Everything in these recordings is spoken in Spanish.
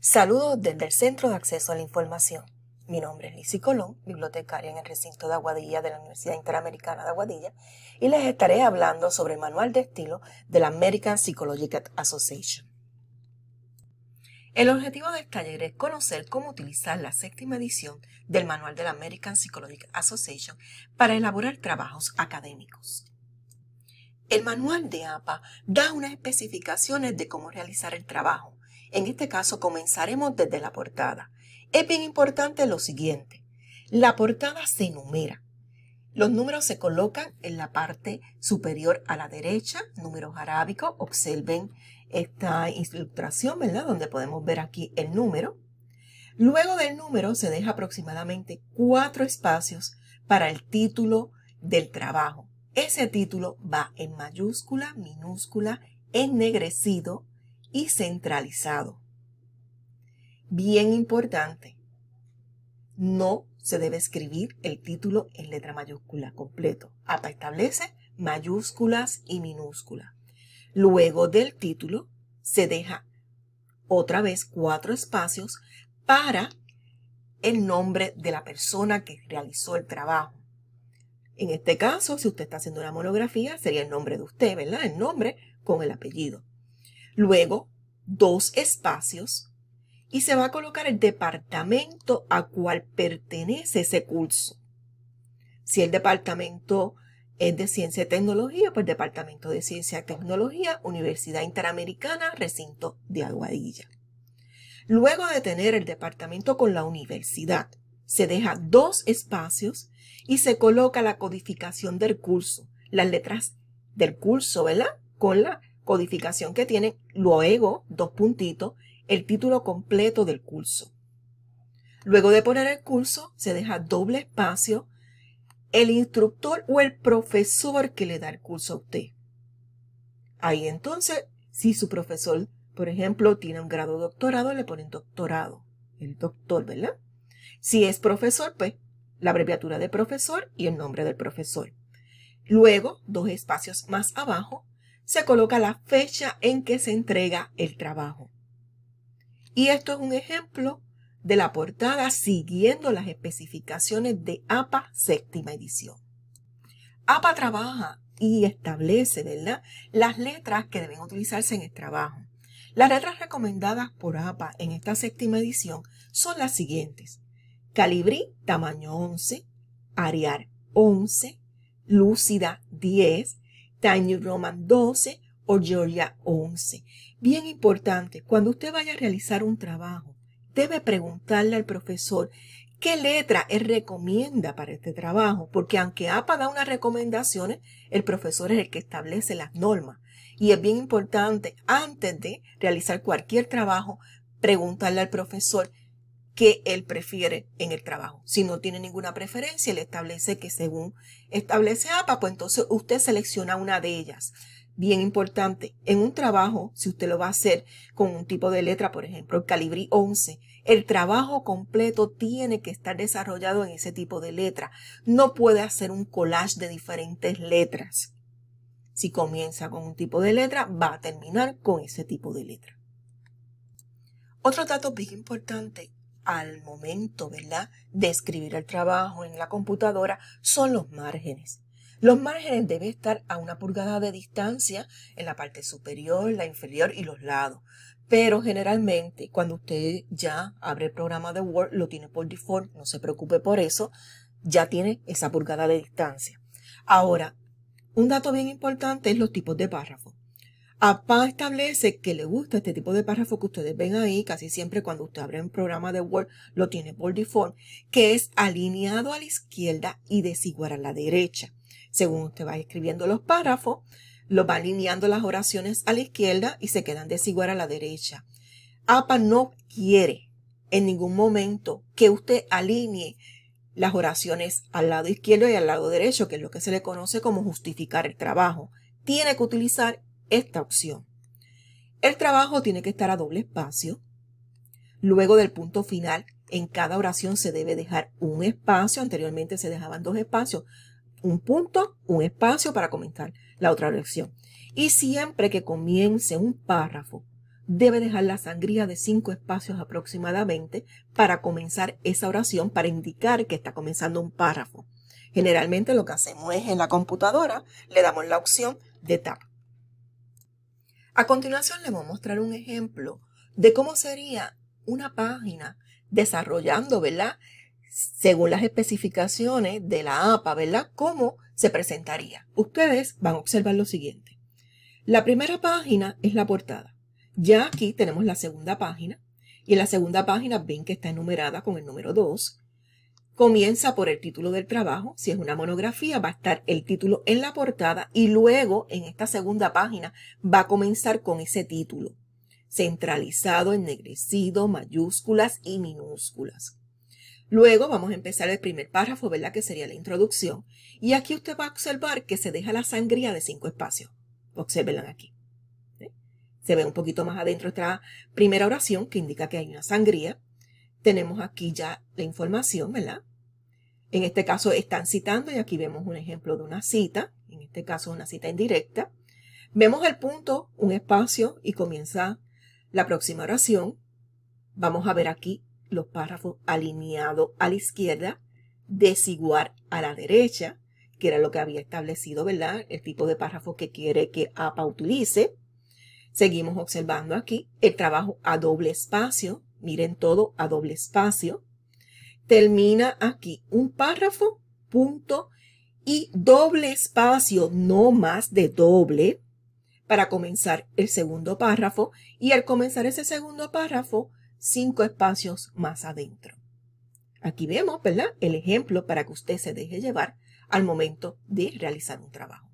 Saludos desde el Centro de Acceso a la Información. Mi nombre es Lizy Colón, bibliotecaria en el recinto de Aguadilla de la Universidad Interamericana de Aguadilla, y les estaré hablando sobre el manual de estilo de la American Psychological Association. El objetivo de este taller es conocer cómo utilizar la séptima edición del manual de la American Psychological Association para elaborar trabajos académicos. El manual de APA da unas especificaciones de cómo realizar el trabajo, en este caso comenzaremos desde la portada. Es bien importante lo siguiente. La portada se enumera. Los números se colocan en la parte superior a la derecha, números arábicos. Observen esta ilustración, ¿verdad? Donde podemos ver aquí el número. Luego del número se deja aproximadamente cuatro espacios para el título del trabajo. Ese título va en mayúscula, minúscula, ennegrecido, y centralizado. Bien importante, no se debe escribir el título en letra mayúscula completo. hasta establece mayúsculas y minúsculas. Luego del título se deja otra vez cuatro espacios para el nombre de la persona que realizó el trabajo. En este caso, si usted está haciendo una monografía, sería el nombre de usted, ¿verdad? El nombre con el apellido luego dos espacios y se va a colocar el departamento a cual pertenece ese curso. Si el departamento es de Ciencia y Tecnología, pues Departamento de Ciencia y Tecnología, Universidad Interamericana, recinto de Aguadilla. Luego de tener el departamento con la universidad, se deja dos espacios y se coloca la codificación del curso, las letras del curso, ¿verdad? Con la codificación que tiene, luego, dos puntitos, el título completo del curso. Luego de poner el curso, se deja doble espacio, el instructor o el profesor que le da el curso a usted. Ahí entonces, si su profesor, por ejemplo, tiene un grado doctorado, le ponen doctorado, el doctor, ¿verdad? Si es profesor, pues la abreviatura de profesor y el nombre del profesor. Luego, dos espacios más abajo, se coloca la fecha en que se entrega el trabajo. Y esto es un ejemplo de la portada siguiendo las especificaciones de APA séptima edición. APA trabaja y establece ¿verdad? las letras que deben utilizarse en el trabajo. Las letras recomendadas por APA en esta séptima edición son las siguientes. Calibrí, tamaño 11, Ariar 11, Lúcida 10, Tiny Roman 12 o Georgia 11. Bien importante, cuando usted vaya a realizar un trabajo, debe preguntarle al profesor qué letra él recomienda para este trabajo, porque aunque APA da unas recomendaciones, el profesor es el que establece las normas. Y es bien importante, antes de realizar cualquier trabajo, preguntarle al profesor que él prefiere en el trabajo. Si no tiene ninguna preferencia, él establece que según establece APA, pues entonces usted selecciona una de ellas. Bien importante, en un trabajo, si usted lo va a hacer con un tipo de letra, por ejemplo, el 11, el trabajo completo tiene que estar desarrollado en ese tipo de letra. No puede hacer un collage de diferentes letras. Si comienza con un tipo de letra, va a terminar con ese tipo de letra. Otro dato bien importante al momento, ¿verdad?, de escribir el trabajo en la computadora son los márgenes. Los márgenes deben estar a una pulgada de distancia en la parte superior, la inferior y los lados. Pero generalmente cuando usted ya abre el programa de Word, lo tiene por default, no se preocupe por eso, ya tiene esa pulgada de distancia. Ahora, un dato bien importante es los tipos de párrafos. APA establece que le gusta este tipo de párrafo que ustedes ven ahí, casi siempre cuando usted abre un programa de Word lo tiene por default, que es alineado a la izquierda y desigual a la derecha. Según usted va escribiendo los párrafos, lo va alineando las oraciones a la izquierda y se quedan desigual a la derecha. APA no quiere en ningún momento que usted alinee las oraciones al lado izquierdo y al lado derecho, que es lo que se le conoce como justificar el trabajo. Tiene que utilizar esta opción. El trabajo tiene que estar a doble espacio. Luego del punto final, en cada oración se debe dejar un espacio. Anteriormente se dejaban dos espacios. Un punto, un espacio para comenzar la otra oración. Y siempre que comience un párrafo, debe dejar la sangría de cinco espacios aproximadamente para comenzar esa oración, para indicar que está comenzando un párrafo. Generalmente lo que hacemos es en la computadora, le damos la opción de tab. A continuación les voy a mostrar un ejemplo de cómo sería una página desarrollando, ¿verdad? Según las especificaciones de la APA, ¿verdad? Cómo se presentaría. Ustedes van a observar lo siguiente. La primera página es la portada. Ya aquí tenemos la segunda página y en la segunda página ven que está enumerada con el número 2 comienza por el título del trabajo, si es una monografía va a estar el título en la portada y luego en esta segunda página va a comenzar con ese título, centralizado, ennegrecido, mayúsculas y minúsculas. Luego vamos a empezar el primer párrafo, ¿verdad? Que sería la introducción. Y aquí usted va a observar que se deja la sangría de cinco espacios. Observen aquí. Se ve un poquito más adentro esta primera oración que indica que hay una sangría. Tenemos aquí ya la información, ¿verdad? En este caso están citando, y aquí vemos un ejemplo de una cita, en este caso una cita indirecta. Vemos el punto, un espacio, y comienza la próxima oración. Vamos a ver aquí los párrafos alineados a la izquierda, desigual a la derecha, que era lo que había establecido, ¿verdad? El tipo de párrafo que quiere que APA utilice. Seguimos observando aquí el trabajo a doble espacio. Miren todo a doble espacio termina aquí. Un párrafo, punto, y doble espacio, no más de doble, para comenzar el segundo párrafo. Y al comenzar ese segundo párrafo, cinco espacios más adentro. Aquí vemos, ¿verdad? El ejemplo para que usted se deje llevar al momento de realizar un trabajo.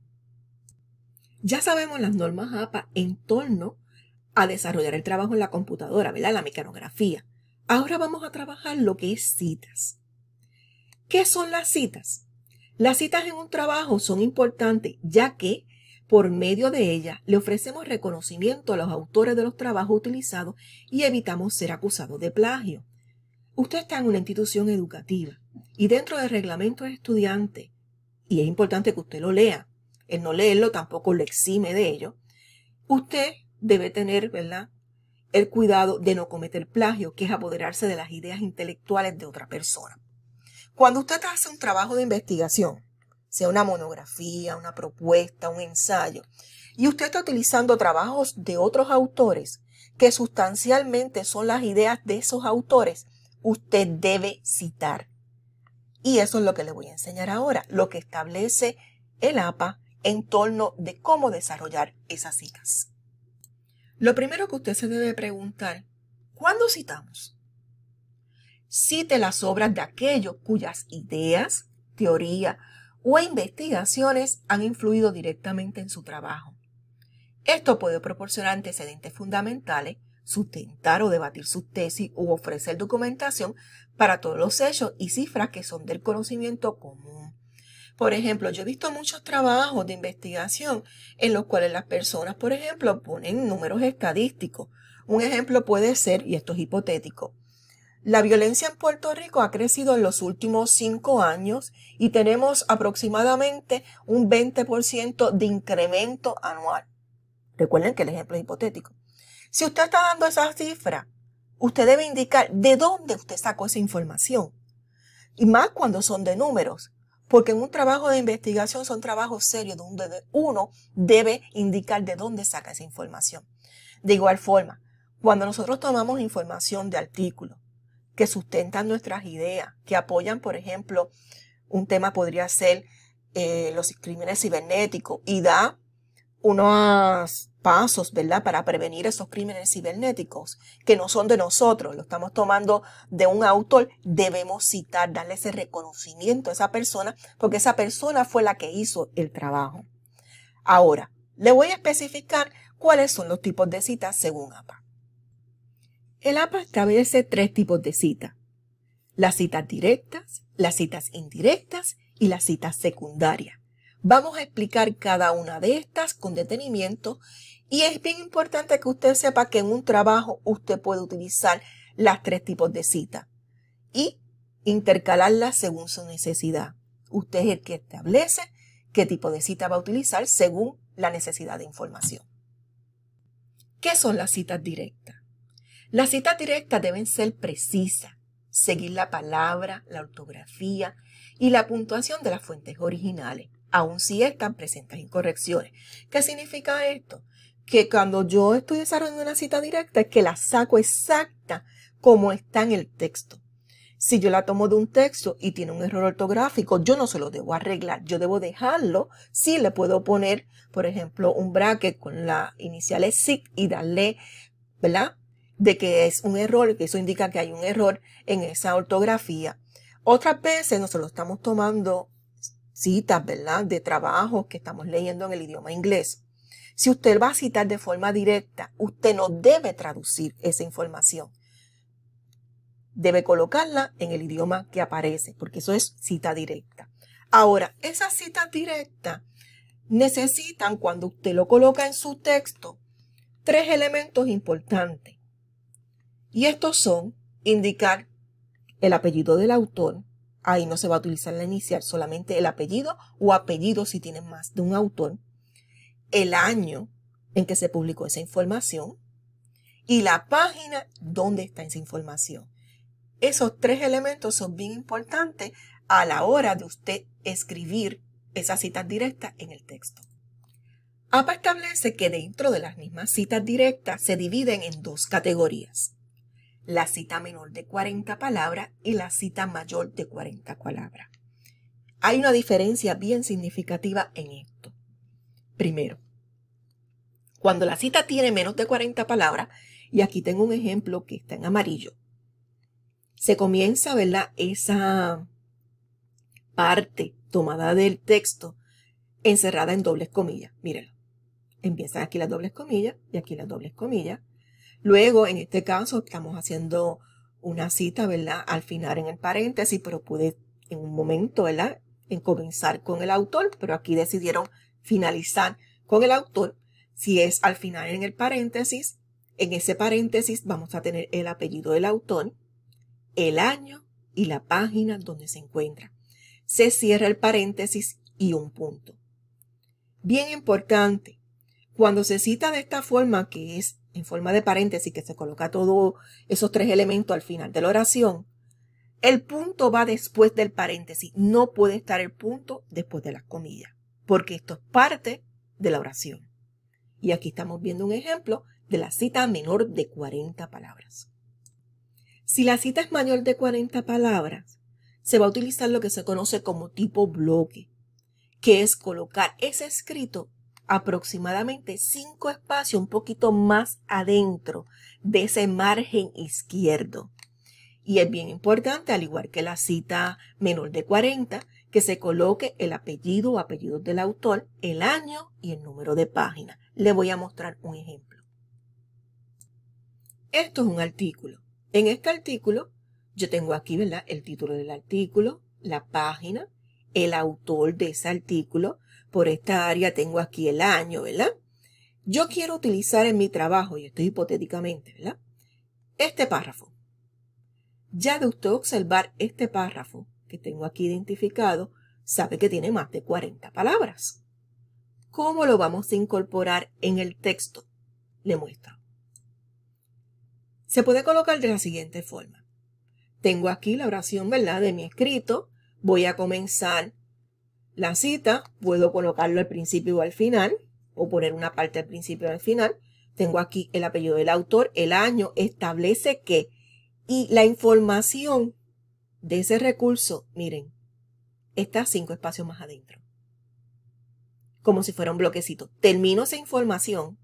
Ya sabemos las normas APA en torno a desarrollar el trabajo en la computadora, ¿verdad? La mecanografía. Ahora vamos a trabajar lo que es citas. ¿Qué son las citas? Las citas en un trabajo son importantes ya que por medio de ellas le ofrecemos reconocimiento a los autores de los trabajos utilizados y evitamos ser acusados de plagio. Usted está en una institución educativa y dentro del reglamento es estudiante, y es importante que usted lo lea, el no leerlo tampoco lo exime de ello, usted debe tener, ¿verdad?, el cuidado de no cometer plagio, que es apoderarse de las ideas intelectuales de otra persona. Cuando usted hace un trabajo de investigación, sea una monografía, una propuesta, un ensayo, y usted está utilizando trabajos de otros autores, que sustancialmente son las ideas de esos autores, usted debe citar. Y eso es lo que le voy a enseñar ahora, lo que establece el APA en torno de cómo desarrollar esas citas. Lo primero que usted se debe preguntar, ¿cuándo citamos? Cite las obras de aquellos cuyas ideas, teoría o investigaciones han influido directamente en su trabajo. Esto puede proporcionar antecedentes fundamentales, sustentar o debatir sus tesis u ofrecer documentación para todos los hechos y cifras que son del conocimiento común. Por ejemplo, yo he visto muchos trabajos de investigación en los cuales las personas, por ejemplo, ponen números estadísticos. Un ejemplo puede ser, y esto es hipotético, la violencia en Puerto Rico ha crecido en los últimos cinco años y tenemos aproximadamente un 20% de incremento anual. Recuerden que el ejemplo es hipotético. Si usted está dando esa cifra, usted debe indicar de dónde usted sacó esa información. Y más cuando son de números porque en un trabajo de investigación son trabajos serios donde uno debe indicar de dónde saca esa información. De igual forma, cuando nosotros tomamos información de artículos que sustentan nuestras ideas, que apoyan, por ejemplo, un tema podría ser eh, los crímenes cibernéticos y da unos pasos, ¿verdad?, para prevenir esos crímenes cibernéticos que no son de nosotros, lo estamos tomando de un autor, debemos citar, darle ese reconocimiento a esa persona, porque esa persona fue la que hizo el trabajo. Ahora, le voy a especificar cuáles son los tipos de citas según APA. El APA establece tres tipos de citas. Las citas directas, las citas indirectas y las citas secundarias. Vamos a explicar cada una de estas con detenimiento y es bien importante que usted sepa que en un trabajo usted puede utilizar las tres tipos de cita y intercalarlas según su necesidad. Usted es el que establece qué tipo de cita va a utilizar según la necesidad de información. ¿Qué son las citas directas? Las citas directas deben ser precisas, seguir la palabra, la ortografía y la puntuación de las fuentes originales. Aún si están presentes incorrecciones. ¿Qué significa esto? Que cuando yo estoy desarrollando una cita directa es que la saco exacta como está en el texto. Si yo la tomo de un texto y tiene un error ortográfico, yo no se lo debo arreglar, yo debo dejarlo. Sí le puedo poner, por ejemplo, un bracket con la inicial SIC y darle, ¿verdad? De que es un error, que eso indica que hay un error en esa ortografía. Otras veces nosotros estamos tomando citas, ¿verdad?, de trabajos que estamos leyendo en el idioma inglés. Si usted va a citar de forma directa, usted no debe traducir esa información. Debe colocarla en el idioma que aparece, porque eso es cita directa. Ahora, esas citas directas necesitan, cuando usted lo coloca en su texto, tres elementos importantes. Y estos son indicar el apellido del autor, ahí no se va a utilizar la inicial, solamente el apellido o apellido si tienen más de un autor, el año en que se publicó esa información y la página donde está esa información. Esos tres elementos son bien importantes a la hora de usted escribir esas citas directas en el texto. APA establece que dentro de las mismas citas directas se dividen en dos categorías la cita menor de 40 palabras y la cita mayor de 40 palabras. Hay una diferencia bien significativa en esto. Primero, cuando la cita tiene menos de 40 palabras, y aquí tengo un ejemplo que está en amarillo, se comienza, ¿verdad? Esa parte tomada del texto encerrada en dobles comillas. Mírenlo. Empiezan aquí las dobles comillas y aquí las dobles comillas Luego, en este caso, estamos haciendo una cita, ¿verdad? Al final en el paréntesis, pero pude en un momento, ¿verdad? En comenzar con el autor, pero aquí decidieron finalizar con el autor. Si es al final en el paréntesis, en ese paréntesis vamos a tener el apellido del autor, el año y la página donde se encuentra. Se cierra el paréntesis y un punto. Bien importante, cuando se cita de esta forma que es en forma de paréntesis, que se coloca todos esos tres elementos al final de la oración, el punto va después del paréntesis. No puede estar el punto después de las comillas, porque esto es parte de la oración. Y aquí estamos viendo un ejemplo de la cita menor de 40 palabras. Si la cita es mayor de 40 palabras, se va a utilizar lo que se conoce como tipo bloque, que es colocar ese escrito aproximadamente cinco espacios un poquito más adentro de ese margen izquierdo. Y es bien importante, al igual que la cita menor de 40, que se coloque el apellido o apellidos del autor, el año y el número de página. Le voy a mostrar un ejemplo. Esto es un artículo. En este artículo, yo tengo aquí, ¿verdad? El título del artículo, la página, el autor de ese artículo, por esta área tengo aquí el año, ¿verdad? Yo quiero utilizar en mi trabajo, y estoy hipotéticamente, ¿verdad? Este párrafo. Ya de usted observar este párrafo que tengo aquí identificado, sabe que tiene más de 40 palabras. ¿Cómo lo vamos a incorporar en el texto? Le muestro. Se puede colocar de la siguiente forma. Tengo aquí la oración, ¿verdad?, de mi escrito. Voy a comenzar la cita, puedo colocarlo al principio o al final, o poner una parte al principio o al final. Tengo aquí el apellido del autor, el año, establece que, y la información de ese recurso, miren, está cinco espacios más adentro. Como si fuera un bloquecito. Termino esa información,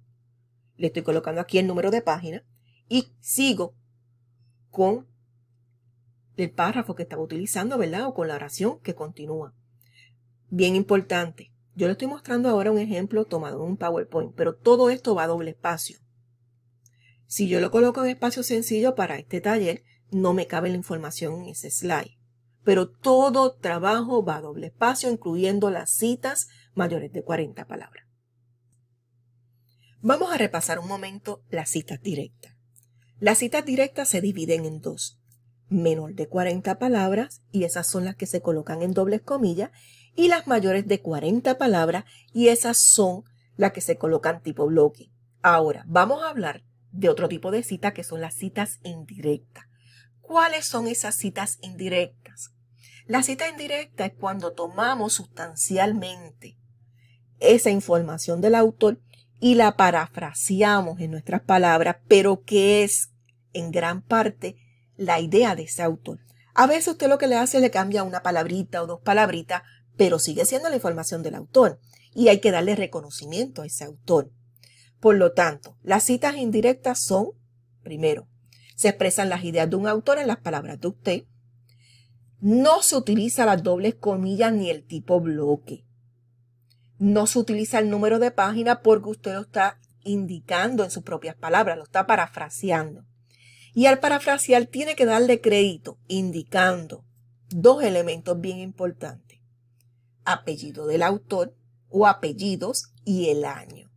le estoy colocando aquí el número de página y sigo con el párrafo que estaba utilizando, ¿verdad? O con la oración que continúa bien importante. Yo le estoy mostrando ahora un ejemplo tomado en un PowerPoint, pero todo esto va a doble espacio. Si yo lo coloco en espacio sencillo para este taller, no me cabe la información en ese slide. Pero todo trabajo va a doble espacio, incluyendo las citas mayores de 40 palabras. Vamos a repasar un momento las citas directas. Las citas directas se dividen en dos, menor de 40 palabras, y esas son las que se colocan en dobles comillas, y las mayores de 40 palabras y esas son las que se colocan tipo bloque. Ahora, vamos a hablar de otro tipo de cita que son las citas indirectas. ¿Cuáles son esas citas indirectas? La cita indirecta es cuando tomamos sustancialmente esa información del autor y la parafraseamos en nuestras palabras, pero que es en gran parte la idea de ese autor. A veces usted lo que le hace es le cambia una palabrita o dos palabritas, pero sigue siendo la información del autor y hay que darle reconocimiento a ese autor. Por lo tanto, las citas indirectas son, primero, se expresan las ideas de un autor en las palabras de usted. No se utiliza las dobles comillas ni el tipo bloque. No se utiliza el número de página porque usted lo está indicando en sus propias palabras, lo está parafraseando. Y al parafrasear tiene que darle crédito, indicando dos elementos bien importantes apellido del autor o apellidos y el año.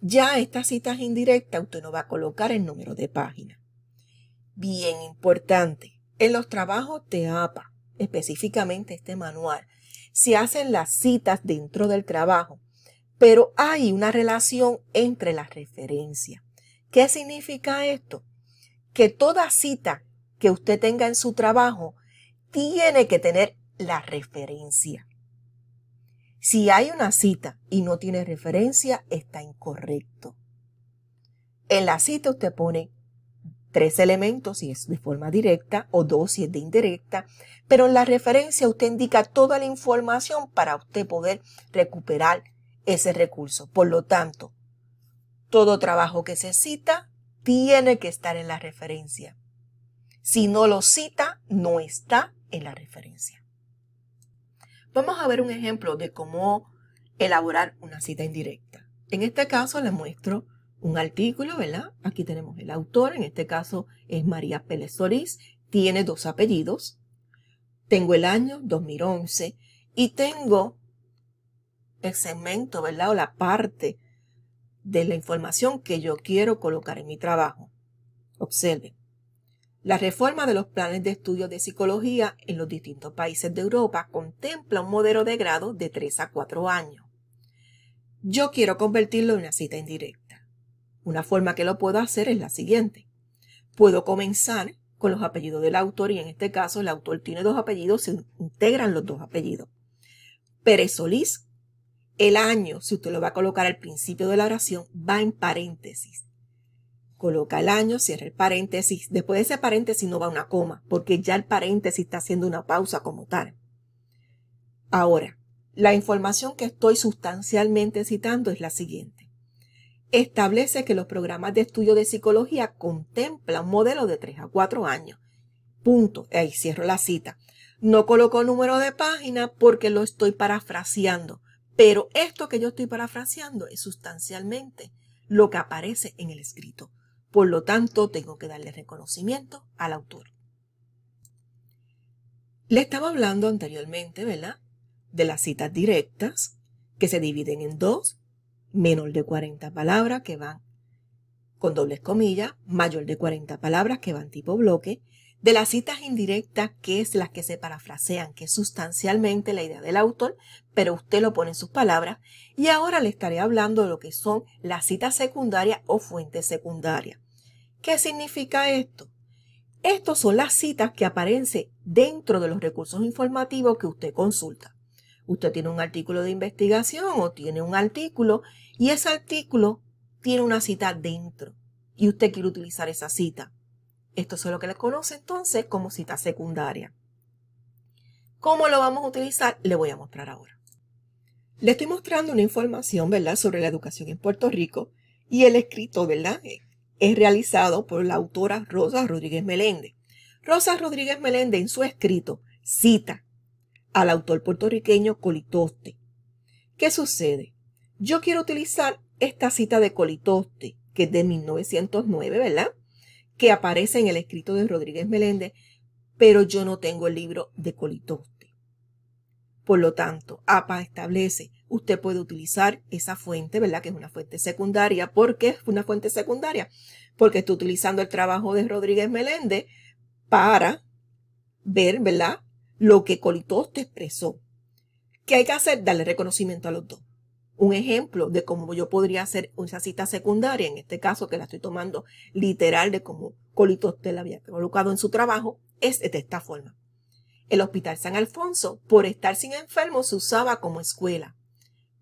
Ya estas citas indirectas usted no va a colocar el número de página. Bien importante, en los trabajos de APA, específicamente este manual, se hacen las citas dentro del trabajo, pero hay una relación entre las referencias. ¿Qué significa esto? Que toda cita que usted tenga en su trabajo tiene que tener la referencia. Si hay una cita y no tiene referencia, está incorrecto. En la cita usted pone tres elementos si es de forma directa o dos si es de indirecta, pero en la referencia usted indica toda la información para usted poder recuperar ese recurso. Por lo tanto, todo trabajo que se cita tiene que estar en la referencia. Si no lo cita, no está en la referencia. Vamos a ver un ejemplo de cómo elaborar una cita indirecta. En este caso le muestro un artículo, ¿verdad? Aquí tenemos el autor, en este caso es María Pérez Solís, tiene dos apellidos. Tengo el año 2011 y tengo el segmento, ¿verdad? O la parte de la información que yo quiero colocar en mi trabajo. Observen. La reforma de los planes de estudios de psicología en los distintos países de Europa contempla un modelo de grado de 3 a 4 años. Yo quiero convertirlo en una cita indirecta. Una forma que lo puedo hacer es la siguiente. Puedo comenzar con los apellidos del autor y en este caso el autor tiene dos apellidos, se integran los dos apellidos. Pérez Solís, el año, si usted lo va a colocar al principio de la oración, va en paréntesis coloca el año, cierra el paréntesis. Después de ese paréntesis no va una coma, porque ya el paréntesis está haciendo una pausa como tal. Ahora, la información que estoy sustancialmente citando es la siguiente. Establece que los programas de estudio de psicología contemplan un modelo de 3 a 4 años. Punto. Ahí cierro la cita. No coloco número de página porque lo estoy parafraseando. Pero esto que yo estoy parafraseando es sustancialmente lo que aparece en el escrito. Por lo tanto, tengo que darle reconocimiento al autor. Le estaba hablando anteriormente, ¿verdad? De las citas directas, que se dividen en dos, menor de 40 palabras que van con dobles comillas, mayor de 40 palabras que van tipo bloque, de las citas indirectas, que es las que se parafrasean, que es sustancialmente la idea del autor, pero usted lo pone en sus palabras, y ahora le estaré hablando de lo que son las citas secundarias o fuentes secundarias. ¿Qué significa esto? Estas son las citas que aparecen dentro de los recursos informativos que usted consulta. Usted tiene un artículo de investigación o tiene un artículo y ese artículo tiene una cita dentro y usted quiere utilizar esa cita. Esto es lo que le conoce entonces como cita secundaria. ¿Cómo lo vamos a utilizar? Le voy a mostrar ahora. Le estoy mostrando una información, ¿verdad?, sobre la educación en Puerto Rico y el escrito, ¿verdad?, es realizado por la autora Rosa Rodríguez Meléndez. Rosa Rodríguez Meléndez en su escrito cita al autor puertorriqueño Colitoste. ¿Qué sucede? Yo quiero utilizar esta cita de Colitoste, que es de 1909, ¿verdad? que aparece en el escrito de Rodríguez Meléndez, pero yo no tengo el libro de Colitoste. Por lo tanto, APA establece, usted puede utilizar esa fuente, ¿verdad? Que es una fuente secundaria. ¿Por qué es una fuente secundaria? Porque está utilizando el trabajo de Rodríguez Meléndez para ver, ¿verdad? Lo que Colitoste expresó. ¿Qué hay que hacer? Darle reconocimiento a los dos un ejemplo de cómo yo podría hacer una cita secundaria, en este caso que la estoy tomando literal de cómo Colitoste la había colocado en su trabajo, es de esta forma. El Hospital San Alfonso, por estar sin enfermos, se usaba como escuela.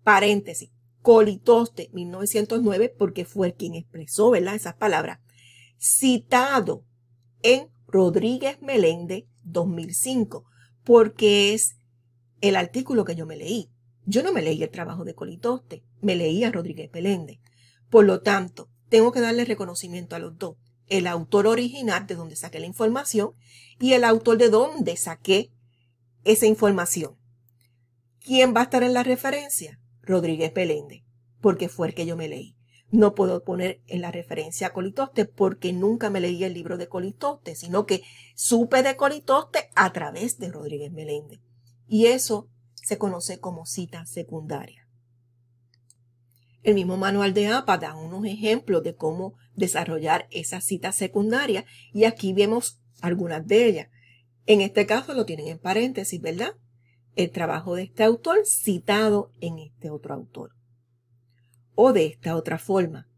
Paréntesis. Colitoste, 1909, porque fue quien expresó, ¿verdad? Esas palabras. Citado en Rodríguez Meléndez, 2005, porque es el artículo que yo me leí. Yo no me leí el trabajo de Colitoste, me leí a Rodríguez Meléndez. Por lo tanto, tengo que darle reconocimiento a los dos. El autor original de donde saqué la información y el autor de donde saqué esa información. ¿Quién va a estar en la referencia? Rodríguez Meléndez, porque fue el que yo me leí. No puedo poner en la referencia a Colitoste porque nunca me leí el libro de Colitoste, sino que supe de Colitoste a través de Rodríguez Meléndez. Y eso se conoce como cita secundaria. El mismo manual de APA da unos ejemplos de cómo desarrollar esa cita secundaria y aquí vemos algunas de ellas. En este caso lo tienen en paréntesis, ¿verdad? El trabajo de este autor citado en este otro autor. O de esta otra forma.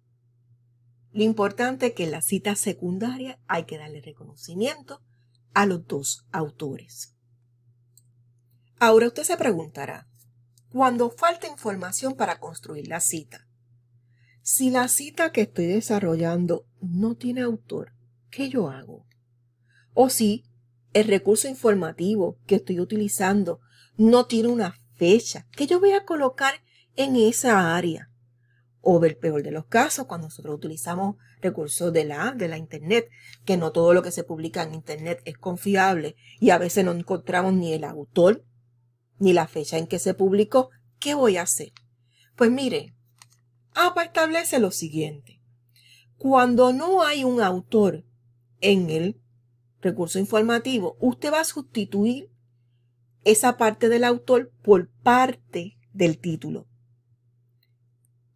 Lo importante es que en la cita secundaria hay que darle reconocimiento a los dos autores. Ahora usted se preguntará, cuando falta información para construir la cita, si la cita que estoy desarrollando no tiene autor, ¿qué yo hago? O si el recurso informativo que estoy utilizando no tiene una fecha, ¿qué yo voy a colocar en esa área? O el peor de los casos, cuando nosotros utilizamos recursos de la, de la Internet, que no todo lo que se publica en Internet es confiable y a veces no encontramos ni el autor ni la fecha en que se publicó, ¿qué voy a hacer? Pues mire, APA establece lo siguiente. Cuando no hay un autor en el recurso informativo, usted va a sustituir esa parte del autor por parte del título.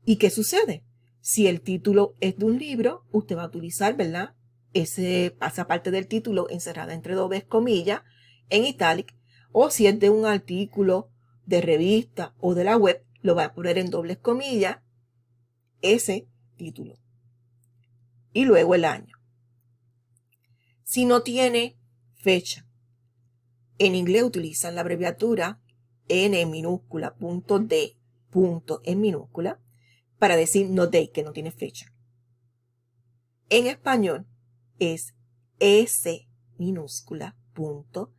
¿Y qué sucede? Si el título es de un libro, usted va a utilizar, ¿verdad? Ese, esa parte del título encerrada entre dos comillas en italic o si es de un artículo de revista o de la web, lo va a poner en dobles comillas ese título. Y luego el año. Si no tiene fecha, en inglés utilizan la abreviatura n minúscula punto d punto en minúscula para decir no date, que no tiene fecha. En español es s minúscula punto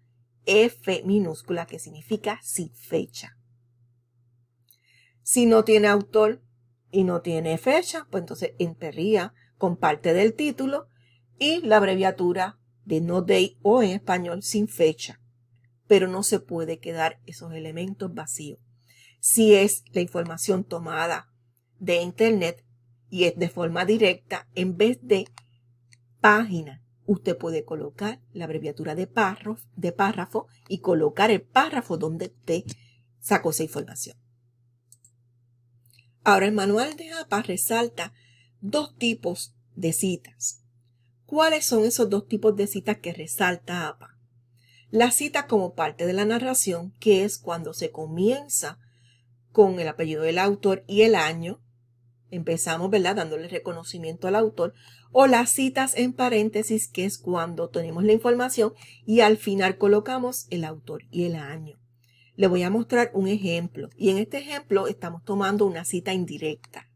F minúscula, que significa sin fecha. Si no tiene autor y no tiene fecha, pues entonces enterría con parte del título y la abreviatura de no date o en español sin fecha. Pero no se puede quedar esos elementos vacíos. Si es la información tomada de Internet y es de forma directa en vez de página Usted puede colocar la abreviatura de párrafo, y colocar el párrafo donde usted sacó esa información. Ahora el manual de APA resalta dos tipos de citas. ¿Cuáles son esos dos tipos de citas que resalta APA? La cita como parte de la narración, que es cuando se comienza con el apellido del autor y el año, Empezamos, ¿verdad? Dándole reconocimiento al autor. O las citas en paréntesis, que es cuando tenemos la información y al final colocamos el autor y el año. Le voy a mostrar un ejemplo. Y en este ejemplo estamos tomando una cita indirecta.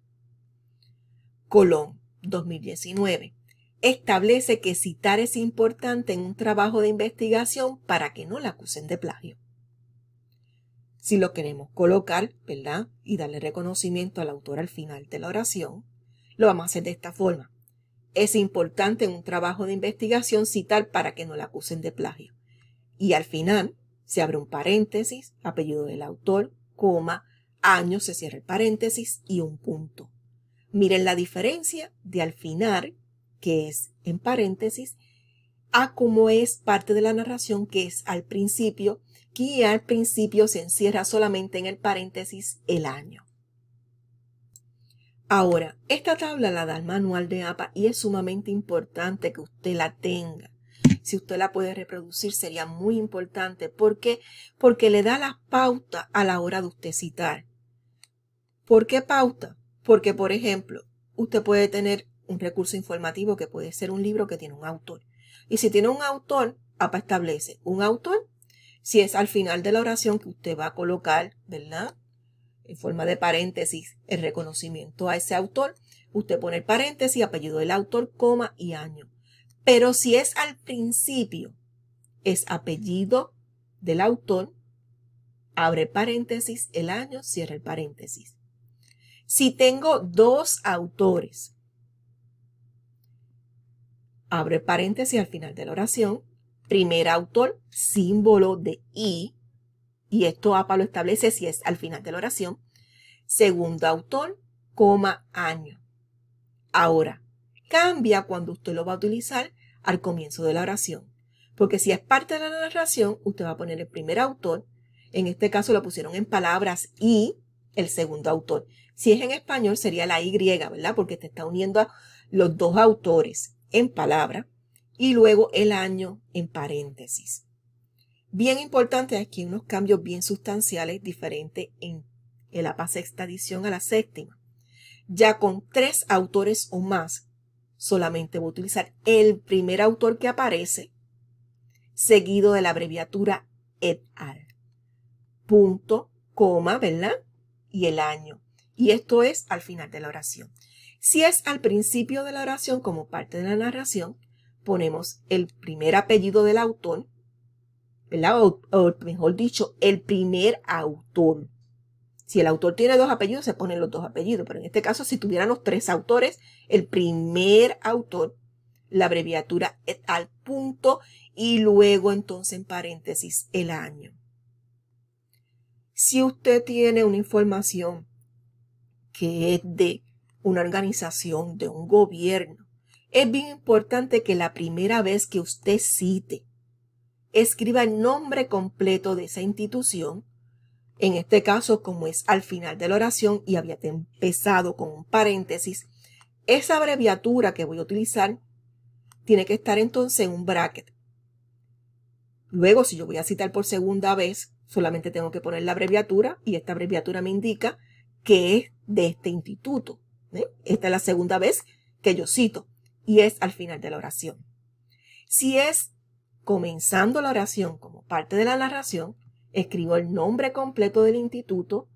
Colón, 2019 establece que citar es importante en un trabajo de investigación para que no la acusen de plagio si lo queremos colocar, ¿verdad? Y darle reconocimiento al autor al final de la oración, lo vamos a hacer de esta forma. Es importante en un trabajo de investigación citar para que no la acusen de plagio. Y al final se abre un paréntesis, apellido del autor, coma, año, se cierra el paréntesis y un punto. Miren la diferencia de al final, que es en paréntesis, a cómo es parte de la narración que es al principio aquí al principio se encierra solamente en el paréntesis el año. Ahora, esta tabla la da el manual de APA y es sumamente importante que usted la tenga. Si usted la puede reproducir sería muy importante. ¿Por qué? Porque le da la pauta a la hora de usted citar. ¿Por qué pauta? Porque, por ejemplo, usted puede tener un recurso informativo que puede ser un libro que tiene un autor. Y si tiene un autor, APA establece un autor si es al final de la oración que usted va a colocar, ¿verdad? En forma de paréntesis, el reconocimiento a ese autor, usted pone el paréntesis, apellido del autor, coma y año. Pero si es al principio, es apellido del autor, abre paréntesis, el año, cierra el paréntesis. Si tengo dos autores, abre paréntesis al final de la oración, primer autor, símbolo de I, y esto APA lo establece si es al final de la oración, segundo autor, coma, año. Ahora, cambia cuando usted lo va a utilizar al comienzo de la oración, porque si es parte de la narración, usted va a poner el primer autor, en este caso lo pusieron en palabras y el segundo autor. Si es en español sería la Y, ¿verdad? Porque te está uniendo a los dos autores en palabra y luego el año en paréntesis. Bien importante aquí unos cambios bien sustanciales diferentes en, el APA sexta edición a la séptima. Ya con tres autores o más, solamente voy a utilizar el primer autor que aparece, seguido de la abreviatura et al. Punto, coma, ¿verdad? Y el año. Y esto es al final de la oración. Si es al principio de la oración como parte de la narración, ponemos el primer apellido del autor, el O, mejor dicho, el primer autor. Si el autor tiene dos apellidos, se ponen los dos apellidos, pero en este caso, si los tres autores, el primer autor, la abreviatura al punto y luego entonces en paréntesis el año. Si usted tiene una información que es de una organización, de un gobierno, es bien importante que la primera vez que usted cite, escriba el nombre completo de esa institución, en este caso como es al final de la oración y había empezado con un paréntesis, esa abreviatura que voy a utilizar tiene que estar entonces en un bracket. Luego, si yo voy a citar por segunda vez, solamente tengo que poner la abreviatura y esta abreviatura me indica que es de este instituto. ¿eh? Esta es la segunda vez que yo cito y es al final de la oración. Si es comenzando la oración como parte de la narración, escribo el nombre completo del instituto,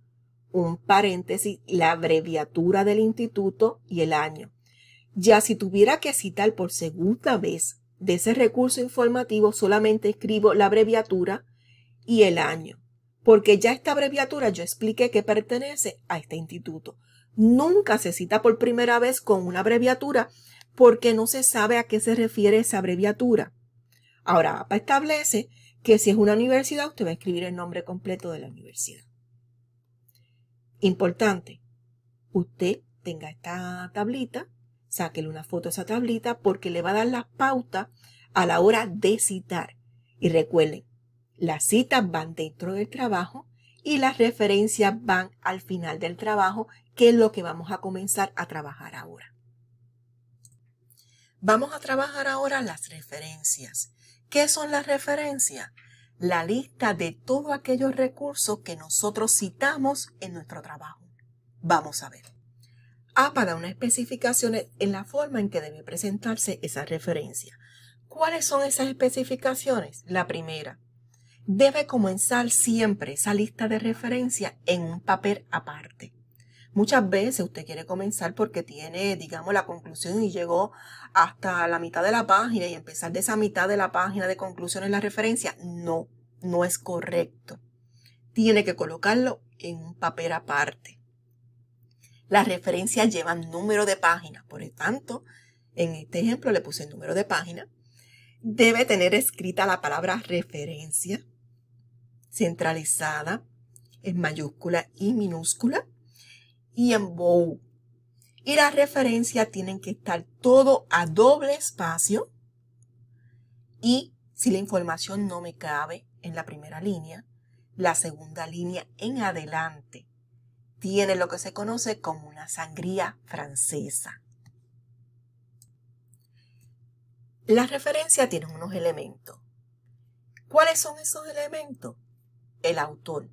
un paréntesis, la abreviatura del instituto y el año. Ya si tuviera que citar por segunda vez de ese recurso informativo, solamente escribo la abreviatura y el año, porque ya esta abreviatura yo expliqué que pertenece a este instituto. Nunca se cita por primera vez con una abreviatura porque no se sabe a qué se refiere esa abreviatura. Ahora, APA establece que si es una universidad, usted va a escribir el nombre completo de la universidad. Importante, usted tenga esta tablita, sáquele una foto a esa tablita porque le va a dar las pautas a la hora de citar. Y recuerden, las citas van dentro del trabajo y las referencias van al final del trabajo, que es lo que vamos a comenzar a trabajar ahora. Vamos a trabajar ahora las referencias. ¿Qué son las referencias? La lista de todos aquellos recursos que nosotros citamos en nuestro trabajo. Vamos a ver. APA ah, da unas especificaciones en la forma en que debe presentarse esa referencia. ¿Cuáles son esas especificaciones? La primera, debe comenzar siempre esa lista de referencia en un papel aparte. Muchas veces usted quiere comenzar porque tiene, digamos, la conclusión y llegó hasta la mitad de la página y empezar de esa mitad de la página de conclusión en la referencia. No, no es correcto. Tiene que colocarlo en un papel aparte. Las referencias llevan número de páginas, por lo tanto, en este ejemplo le puse el número de página. Debe tener escrita la palabra referencia, centralizada, en mayúscula y minúscula y en bow. Y las referencias tienen que estar todo a doble espacio. Y si la información no me cabe en la primera línea, la segunda línea en adelante tiene lo que se conoce como una sangría francesa. Las referencias tienen unos elementos. ¿Cuáles son esos elementos? El autor.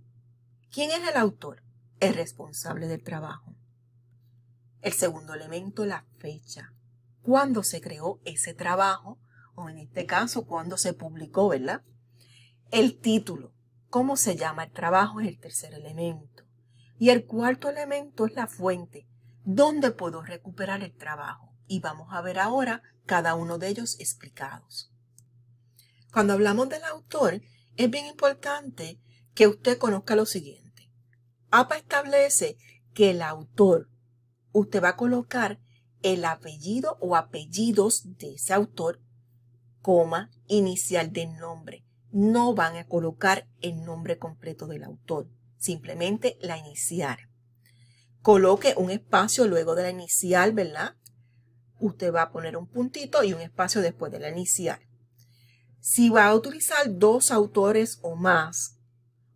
¿Quién es el autor? el responsable del trabajo. El segundo elemento, la fecha. ¿Cuándo se creó ese trabajo? O en este caso, ¿cuándo se publicó, verdad? El título. ¿Cómo se llama el trabajo? Es el tercer elemento. Y el cuarto elemento es la fuente. ¿Dónde puedo recuperar el trabajo? Y vamos a ver ahora cada uno de ellos explicados. Cuando hablamos del autor, es bien importante que usted conozca lo siguiente. APA establece que el autor, usted va a colocar el apellido o apellidos de ese autor, coma, inicial del nombre. No van a colocar el nombre completo del autor, simplemente la inicial. Coloque un espacio luego de la inicial, ¿verdad? Usted va a poner un puntito y un espacio después de la inicial. Si va a utilizar dos autores o más,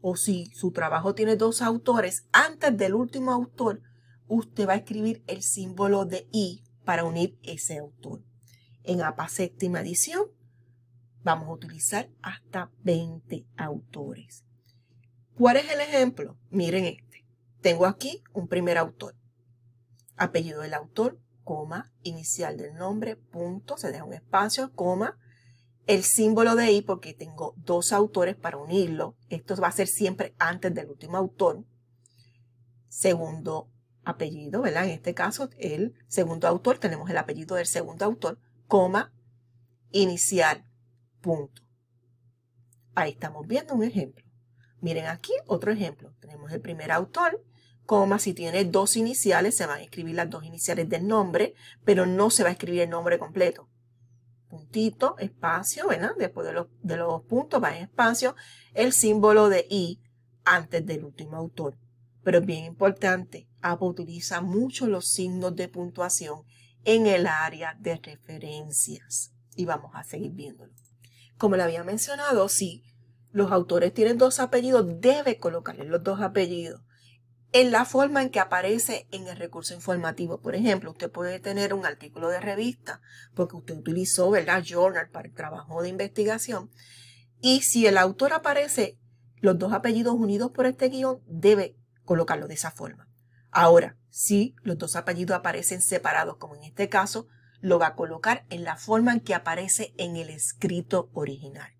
o si su trabajo tiene dos autores, antes del último autor, usted va a escribir el símbolo de I para unir ese autor. En APA séptima edición vamos a utilizar hasta 20 autores. ¿Cuál es el ejemplo? Miren este. Tengo aquí un primer autor. Apellido del autor, coma, inicial del nombre, punto, se deja un espacio, coma, el símbolo de I porque tengo dos autores para unirlo. Esto va a ser siempre antes del último autor. Segundo apellido, ¿verdad? En este caso, el segundo autor, tenemos el apellido del segundo autor, coma, inicial, punto. Ahí estamos viendo un ejemplo. Miren aquí otro ejemplo. Tenemos el primer autor, coma, si tiene dos iniciales, se van a escribir las dos iniciales del nombre, pero no se va a escribir el nombre completo puntito, espacio, ¿verdad? Después de los, de dos puntos va en espacio el símbolo de I antes del último autor. Pero es bien importante, Apple utiliza mucho los signos de puntuación en el área de referencias. Y vamos a seguir viéndolo. Como le había mencionado, si los autores tienen dos apellidos, debe colocarle los dos apellidos en la forma en que aparece en el recurso informativo. Por ejemplo, usted puede tener un artículo de revista porque usted utilizó, ¿verdad? Journal para el trabajo de investigación. Y si el autor aparece los dos apellidos unidos por este guión, debe colocarlo de esa forma. Ahora, si los dos apellidos aparecen separados, como en este caso, lo va a colocar en la forma en que aparece en el escrito original.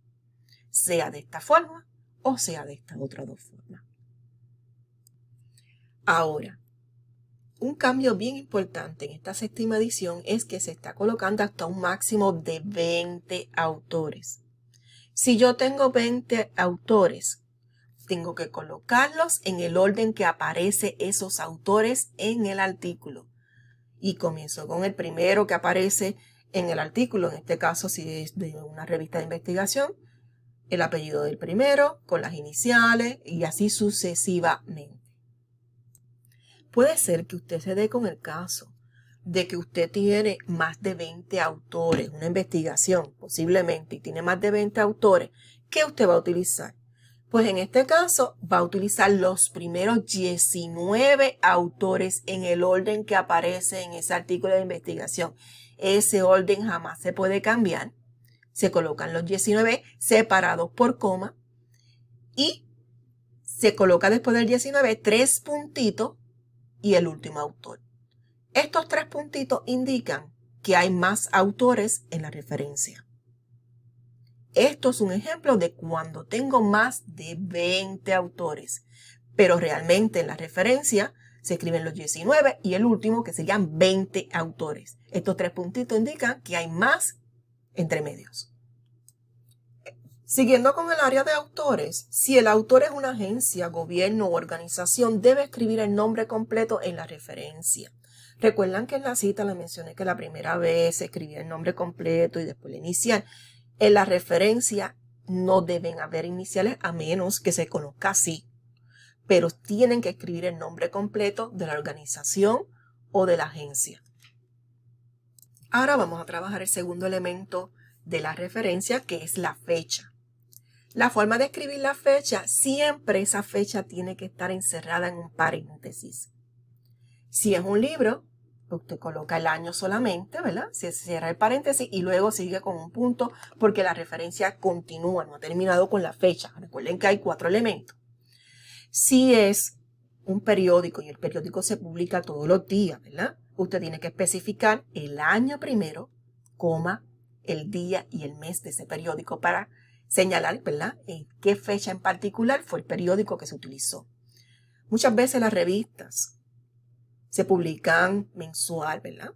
Sea de esta forma o sea de esta otra dos formas. Ahora, un cambio bien importante en esta séptima edición es que se está colocando hasta un máximo de 20 autores. Si yo tengo 20 autores, tengo que colocarlos en el orden que aparecen esos autores en el artículo. Y comienzo con el primero que aparece en el artículo, en este caso si es de una revista de investigación, el apellido del primero, con las iniciales y así sucesivamente. Puede ser que usted se dé con el caso de que usted tiene más de 20 autores, una investigación posiblemente, y tiene más de 20 autores, ¿qué usted va a utilizar? Pues en este caso va a utilizar los primeros 19 autores en el orden que aparece en ese artículo de investigación. Ese orden jamás se puede cambiar. Se colocan los 19 separados por coma y se coloca después del 19 tres puntitos y el último autor. Estos tres puntitos indican que hay más autores en la referencia. Esto es un ejemplo de cuando tengo más de 20 autores, pero realmente en la referencia se escriben los 19 y el último que serían 20 autores. Estos tres puntitos indican que hay más entre medios. Siguiendo con el área de autores, si el autor es una agencia, gobierno o organización, debe escribir el nombre completo en la referencia. Recuerdan que en la cita les mencioné que la primera vez escribía el nombre completo y después la inicial. En la referencia no deben haber iniciales a menos que se conozca así, pero tienen que escribir el nombre completo de la organización o de la agencia. Ahora vamos a trabajar el segundo elemento de la referencia que es la fecha. La forma de escribir la fecha, siempre esa fecha tiene que estar encerrada en un paréntesis. Si es un libro, pues, usted coloca el año solamente, ¿verdad? Se cierra el paréntesis y luego sigue con un punto porque la referencia continúa, no ha terminado con la fecha. Recuerden que hay cuatro elementos. Si es un periódico y el periódico se publica todos los días, ¿verdad? Usted tiene que especificar el año primero, coma, el día y el mes de ese periódico para señalar, ¿verdad?, en eh, qué fecha en particular fue el periódico que se utilizó. Muchas veces las revistas se publican mensual, ¿verdad?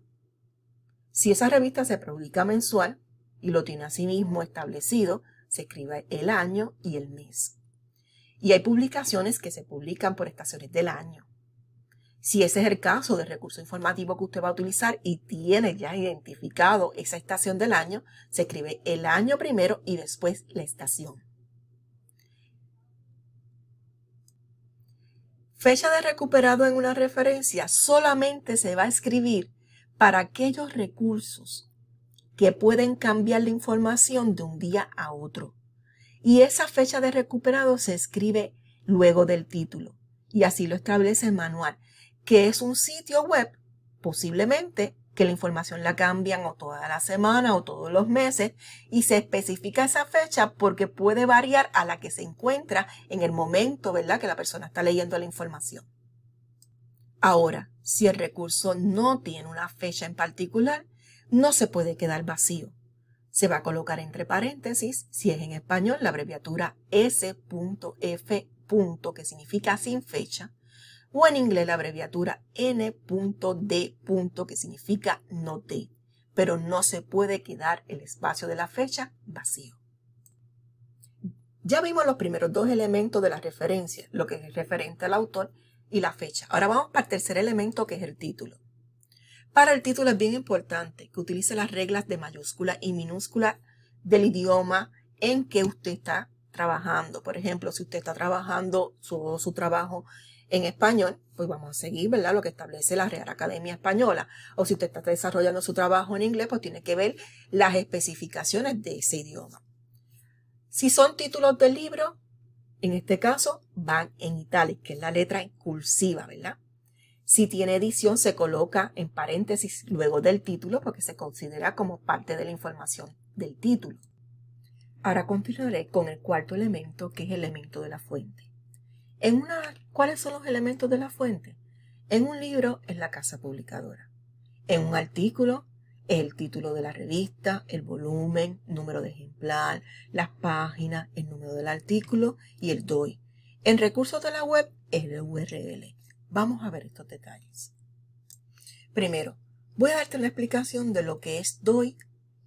Si esa revista se publica mensual y lo tiene así mismo establecido, se escribe el año y el mes. Y hay publicaciones que se publican por estaciones del año. Si ese es el caso del recurso informativo que usted va a utilizar y tiene ya identificado esa estación del año, se escribe el año primero y después la estación. Fecha de recuperado en una referencia solamente se va a escribir para aquellos recursos que pueden cambiar la información de un día a otro. Y esa fecha de recuperado se escribe luego del título. Y así lo establece el manual que es un sitio web, posiblemente, que la información la cambian o toda la semana o todos los meses y se especifica esa fecha porque puede variar a la que se encuentra en el momento, ¿verdad?, que la persona está leyendo la información. Ahora, si el recurso no tiene una fecha en particular, no se puede quedar vacío. Se va a colocar entre paréntesis, si es en español, la abreviatura S.F. que significa sin fecha, o en inglés la abreviatura N.D. que significa noté, pero no se puede quedar el espacio de la fecha vacío. Ya vimos los primeros dos elementos de la referencia, lo que es referente al autor y la fecha. Ahora vamos para el tercer elemento que es el título. Para el título es bien importante que utilice las reglas de mayúscula y minúscula del idioma en que usted está trabajando. Por ejemplo, si usted está trabajando su, su trabajo en español, pues vamos a seguir, ¿verdad? Lo que establece la Real Academia Española. O si usted está desarrollando su trabajo en inglés, pues tiene que ver las especificaciones de ese idioma. Si son títulos del libro, en este caso van en italic, que es la letra cursiva, ¿verdad? Si tiene edición, se coloca en paréntesis luego del título porque se considera como parte de la información del título. Ahora continuaré con el cuarto elemento, que es el elemento de la fuente. En una, ¿Cuáles son los elementos de la fuente? En un libro es la casa publicadora. En un artículo el título de la revista, el volumen, número de ejemplar, las páginas, el número del artículo y el DOI. En recursos de la web es el URL. Vamos a ver estos detalles. Primero, voy a darte la explicación de lo que es DOI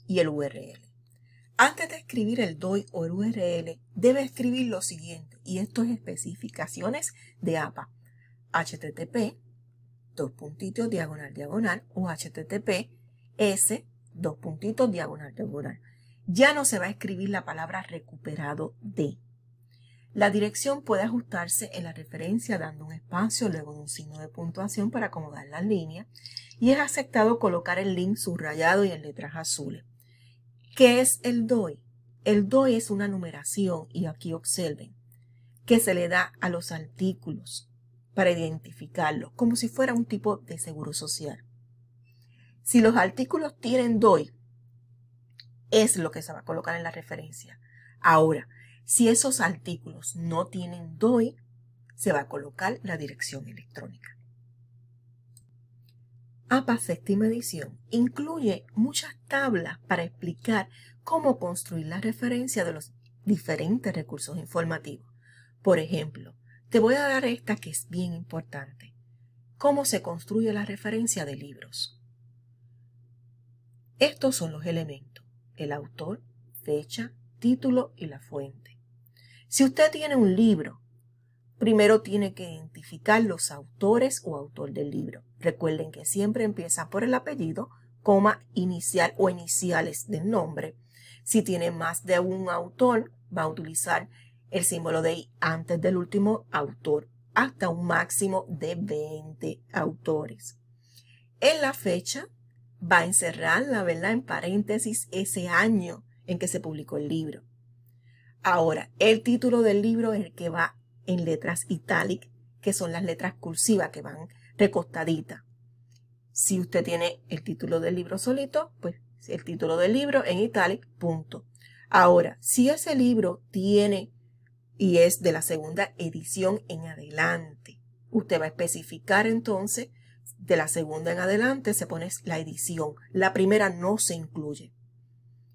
y el URL. Antes de escribir el DOI o el URL, debe escribir lo siguiente y esto es especificaciones de APA. HTTP, dos puntitos, diagonal, diagonal, o HTTP, S, dos puntitos, diagonal, diagonal. Ya no se va a escribir la palabra recuperado de. La dirección puede ajustarse en la referencia dando un espacio luego de un signo de puntuación para acomodar la línea. y es aceptado colocar el link subrayado y en letras azules. ¿Qué es el DOI? El DOI es una numeración y aquí observen que se le da a los artículos para identificarlos, como si fuera un tipo de seguro social. Si los artículos tienen DOI, es lo que se va a colocar en la referencia. Ahora, si esos artículos no tienen DOI, se va a colocar la dirección electrónica. APA séptima edición incluye muchas tablas para explicar cómo construir la referencia de los diferentes recursos informativos. Por ejemplo, te voy a dar esta que es bien importante. ¿Cómo se construye la referencia de libros? Estos son los elementos, el autor, fecha, título y la fuente. Si usted tiene un libro, primero tiene que identificar los autores o autor del libro. Recuerden que siempre empieza por el apellido, coma inicial o iniciales del nombre. Si tiene más de un autor, va a utilizar el símbolo de I antes del último autor, hasta un máximo de 20 autores. En la fecha va a encerrar, la verdad, en paréntesis ese año en que se publicó el libro. Ahora, el título del libro es el que va en letras italic, que son las letras cursivas que van recostaditas. Si usted tiene el título del libro solito, pues el título del libro en italic, punto. Ahora, si ese libro tiene y es de la segunda edición en adelante. Usted va a especificar entonces de la segunda en adelante se pone la edición. La primera no se incluye.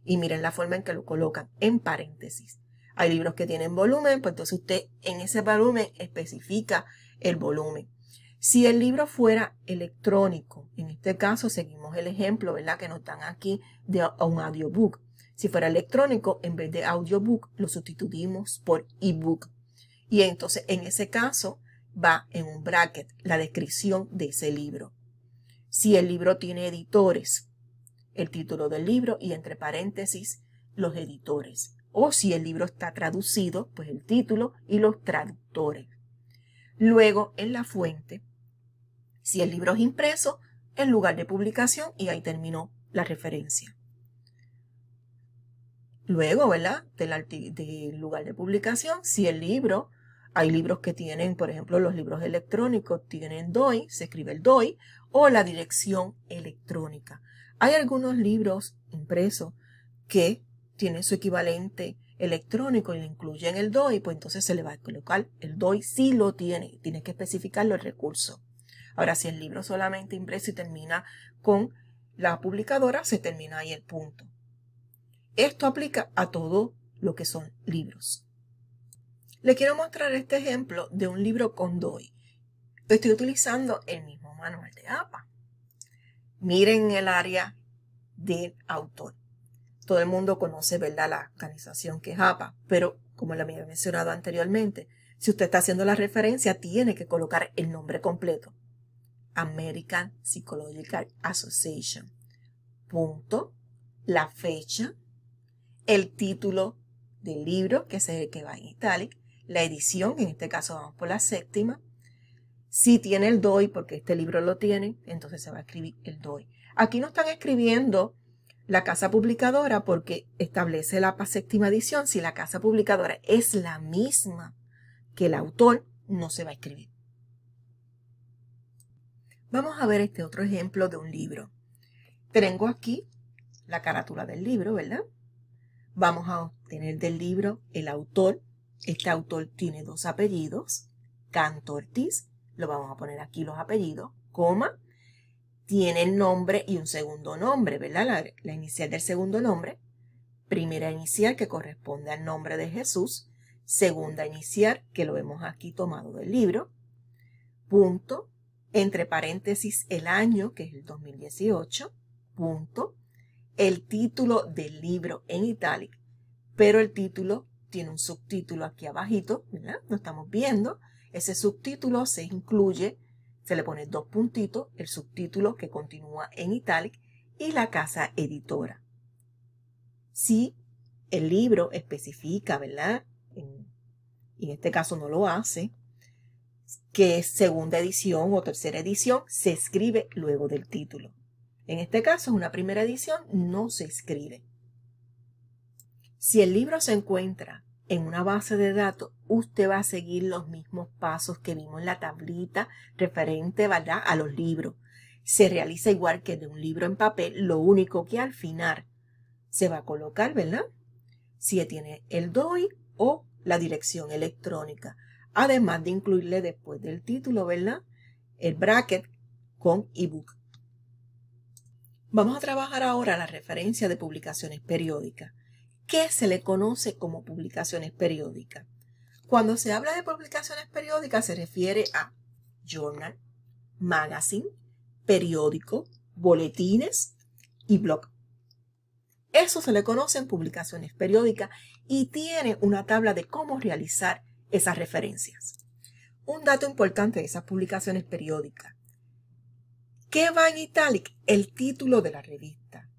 Y miren la forma en que lo colocan, en paréntesis. Hay libros que tienen volumen, pues entonces usted en ese volumen especifica el volumen. Si el libro fuera electrónico, en este caso seguimos el ejemplo, ¿verdad? Que nos dan aquí de un audiobook. Si fuera electrónico, en vez de audiobook, lo sustituimos por ebook. Y entonces, en ese caso, va en un bracket la descripción de ese libro. Si el libro tiene editores, el título del libro y entre paréntesis los editores. O si el libro está traducido, pues el título y los traductores. Luego, en la fuente, si el libro es impreso, el lugar de publicación y ahí terminó la referencia. Luego, ¿verdad? Del, lugar de publicación, si el libro, hay libros que tienen, por ejemplo, los libros electrónicos tienen DOI, se escribe el DOI, o la dirección electrónica. Hay algunos libros impresos que tienen su equivalente electrónico y le incluyen el DOI, pues entonces se le va a colocar el DOI si lo tiene, tiene que especificarlo el recurso. Ahora, si el libro solamente impreso y termina con la publicadora, se termina ahí el punto. Esto aplica a todo lo que son libros. Le quiero mostrar este ejemplo de un libro con DOI. Estoy utilizando el mismo manual de APA. Miren el área del autor. Todo el mundo conoce, ¿verdad?, la organización que es APA, pero como la había mencionado anteriormente, si usted está haciendo la referencia, tiene que colocar el nombre completo. American Psychological Association. Punto. La fecha el título del libro, que es el que va en italic, la edición, en este caso vamos por la séptima. Si tiene el DOI, porque este libro lo tiene, entonces se va a escribir el DOI. Aquí no están escribiendo la casa publicadora porque establece la séptima edición. Si la casa publicadora es la misma que el autor, no se va a escribir. Vamos a ver este otro ejemplo de un libro. Tengo aquí la carátula del libro, ¿verdad? Vamos a obtener del libro el autor. Este autor tiene dos apellidos. Canto Ortiz, lo vamos a poner aquí los apellidos, coma. Tiene el nombre y un segundo nombre, ¿verdad? La, inicial del segundo nombre. Primera inicial que corresponde al nombre de Jesús. Segunda inicial que lo vemos aquí tomado del libro. Punto. Entre paréntesis el año, que es el 2018. Punto el título del libro en itálico, pero el título tiene un subtítulo aquí abajito, ¿verdad? Lo estamos viendo. Ese subtítulo se incluye, se le pone dos puntitos, el subtítulo que continúa en itálico y la casa editora. Si el libro especifica, ¿verdad? En, en este caso no lo hace, que es segunda edición o tercera edición, se escribe luego del título. En este caso, una primera edición no se escribe. Si el libro se encuentra en una base de datos, usted va a seguir los mismos pasos que vimos en la tablita referente ¿verdad? a los libros. Se realiza igual que de un libro en papel, lo único que al final se va a colocar, ¿verdad? Si tiene el DOI o la dirección electrónica. Además de incluirle después del título, ¿verdad? El bracket con ebook. Vamos a trabajar ahora la referencia de publicaciones periódicas. ¿Qué se le conoce como publicaciones periódicas? Cuando se habla de publicaciones periódicas se refiere a journal, magazine, periódico, boletines y blog. Eso se le conoce en publicaciones periódicas y tiene una tabla de cómo realizar esas referencias. Un dato importante de esas publicaciones periódicas. ¿Qué va en italic? El título de la revista,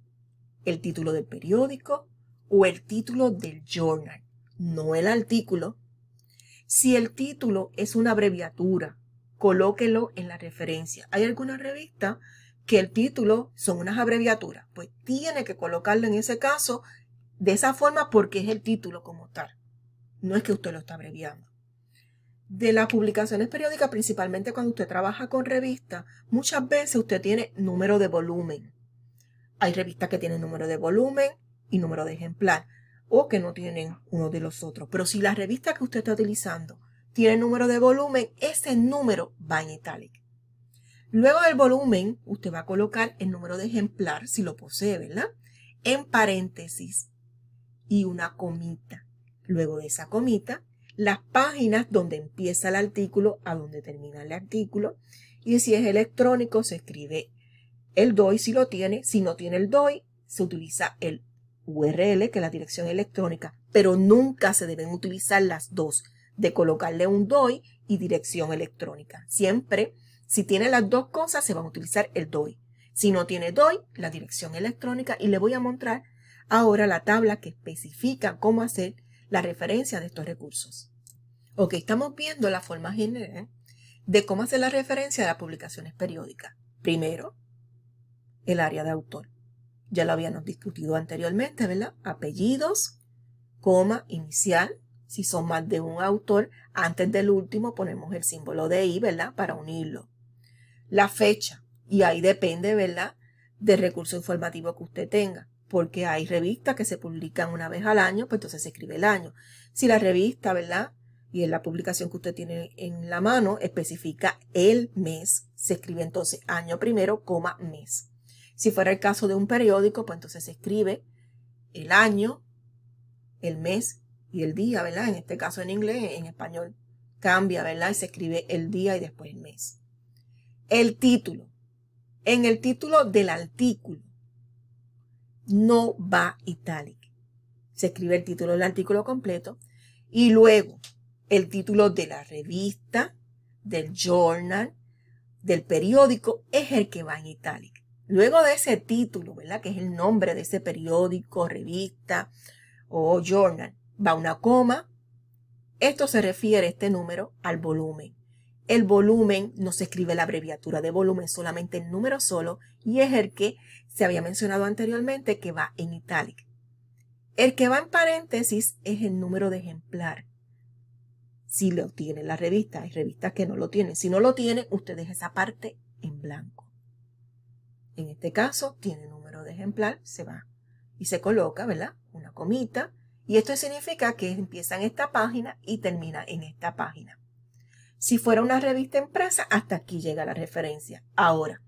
el título del periódico o el título del journal, no el artículo. Si el título es una abreviatura, colóquelo en la referencia. Hay algunas revistas que el título son unas abreviaturas, pues tiene que colocarlo en ese caso de esa forma porque es el título como tal. No es que usted lo está abreviando de las publicaciones periódicas, principalmente cuando usted trabaja con revistas, muchas veces usted tiene número de volumen. Hay revistas que tienen número de volumen y número de ejemplar, o que no tienen uno de los otros. Pero si la revista que usted está utilizando tiene número de volumen, ese número va en italic. Luego del volumen, usted va a colocar el número de ejemplar, si lo posee, ¿verdad? En paréntesis y una comita. Luego de esa comita, las páginas donde empieza el artículo a donde termina el artículo. Y si es electrónico, se escribe el DOI si lo tiene. Si no tiene el DOI, se utiliza el URL, que es la dirección electrónica, pero nunca se deben utilizar las dos, de colocarle un DOI y dirección electrónica. Siempre, si tiene las dos cosas, se va a utilizar el DOI. Si no tiene DOI, la dirección electrónica, y le voy a mostrar ahora la tabla que especifica cómo hacer la referencia de estos recursos. Ok, estamos viendo la forma general de cómo hacer la referencia a las publicaciones periódicas. Primero, el área de autor. Ya lo habíamos discutido anteriormente, ¿verdad? Apellidos, coma, inicial. Si son más de un autor, antes del último ponemos el símbolo de I, ¿verdad? Para unirlo. La fecha. Y ahí depende, ¿verdad? Del recurso informativo que usted tenga porque hay revistas que se publican una vez al año, pues entonces se escribe el año. Si la revista, ¿verdad? Y en la publicación que usted tiene en la mano especifica el mes, se escribe entonces año primero, coma mes. Si fuera el caso de un periódico, pues entonces se escribe el año, el mes y el día, ¿verdad? En este caso en inglés, en español cambia, ¿verdad? Y se escribe el día y después el mes. El título. En el título del artículo no va italic. Se escribe el título del artículo completo y luego el título de la revista, del journal, del periódico es el que va en italic. Luego de ese título, ¿verdad? Que es el nombre de ese periódico, revista o journal, va una coma. Esto se refiere, este número, al volumen. El volumen no se escribe la abreviatura de volumen, solamente el número solo y es el que se había mencionado anteriormente que va en itálico. El que va en paréntesis es el número de ejemplar. Si lo tiene la revista, hay revistas que no lo tienen. Si no lo tiene, usted deja esa parte en blanco. En este caso, tiene número de ejemplar, se va y se coloca, ¿verdad? Una comita. Y esto significa que empieza en esta página y termina en esta página. Si fuera una revista empresa, hasta aquí llega la referencia. Ahora,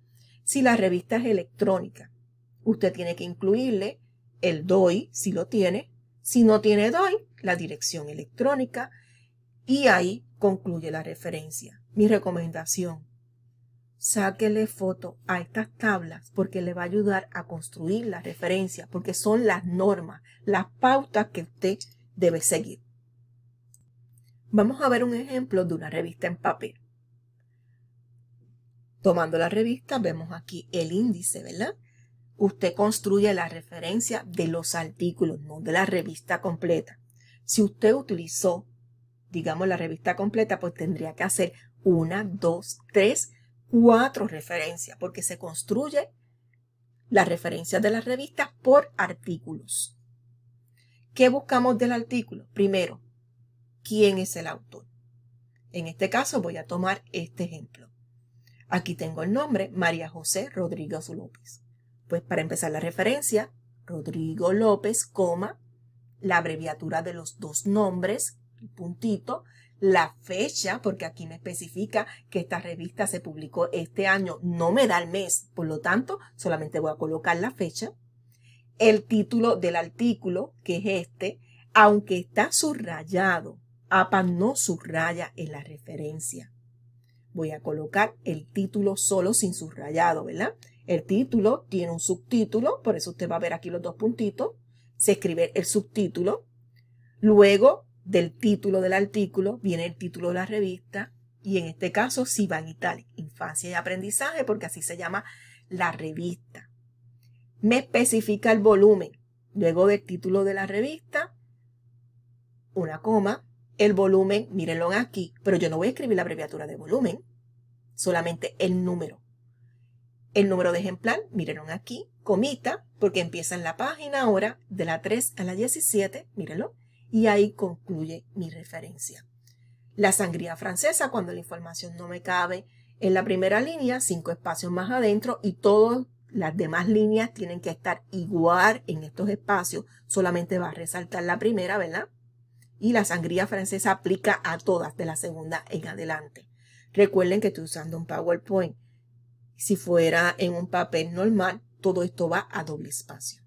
si la revista es electrónica, usted tiene que incluirle el DOI, si lo tiene. Si no tiene DOI, la dirección electrónica. Y ahí concluye la referencia. Mi recomendación, sáquele foto a estas tablas porque le va a ayudar a construir la referencia, porque son las normas, las pautas que usted debe seguir. Vamos a ver un ejemplo de una revista en papel. Tomando la revista, vemos aquí el índice, ¿verdad? Usted construye la referencia de los artículos, no de la revista completa. Si usted utilizó, digamos, la revista completa, pues tendría que hacer una, dos, tres, cuatro referencias, porque se construye la referencia de las revistas por artículos. ¿Qué buscamos del artículo? Primero, quién es el autor. En este caso voy a tomar este ejemplo. Aquí tengo el nombre María José Rodríguez López. Pues para empezar la referencia, Rodrigo López, coma, la abreviatura de los dos nombres, puntito, la fecha, porque aquí me especifica que esta revista se publicó este año, no me da el mes, por lo tanto, solamente voy a colocar la fecha, el título del artículo, que es este, aunque está subrayado, APA no subraya en la referencia. Voy a colocar el título solo sin subrayado, ¿verdad? El título tiene un subtítulo, por eso usted va a ver aquí los dos puntitos. Se escribe el subtítulo. Luego del título del artículo viene el título de la revista. Y en este caso si va en tal, infancia y aprendizaje, porque así se llama la revista. Me especifica el volumen. Luego del título de la revista, una coma, el volumen, mírenlo aquí, pero yo no voy a escribir la abreviatura de volumen, solamente el número. El número de ejemplar, mírenlo aquí, comita, porque empieza en la página ahora de la 3 a la 17, mírenlo, y ahí concluye mi referencia. La sangría francesa, cuando la información no me cabe en la primera línea, cinco espacios más adentro y todas las demás líneas tienen que estar igual en estos espacios, solamente va a resaltar la primera, ¿verdad? y la sangría francesa aplica a todas de la segunda en adelante. Recuerden que estoy usando un PowerPoint. Si fuera en un papel normal, todo esto va a doble espacio.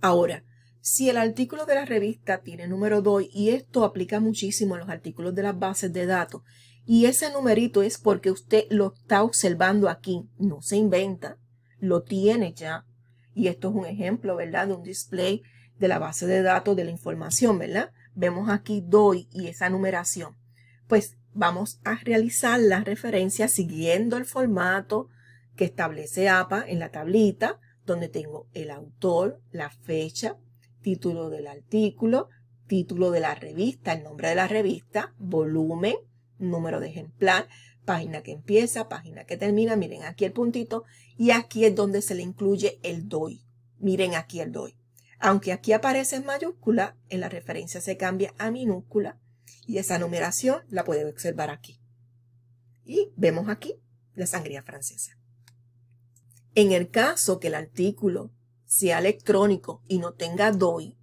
Ahora, si el artículo de la revista tiene número 2 y esto aplica muchísimo a los artículos de las bases de datos y ese numerito es porque usted lo está observando aquí, no se inventa, lo tiene ya. Y esto es un ejemplo, ¿verdad? De un display de la base de datos de la información, ¿verdad? Vemos aquí DOI y esa numeración. Pues vamos a realizar las referencias siguiendo el formato que establece APA en la tablita, donde tengo el autor, la fecha, título del artículo, título de la revista, el nombre de la revista, volumen, número de ejemplar, página que empieza, página que termina, miren aquí el puntito, y aquí es donde se le incluye el DOI. Miren aquí el DOI. Aunque aquí aparece en mayúscula, en la referencia se cambia a minúscula y esa numeración la puedo observar aquí. Y vemos aquí la sangría francesa. En el caso que el artículo sea electrónico y no tenga DOI,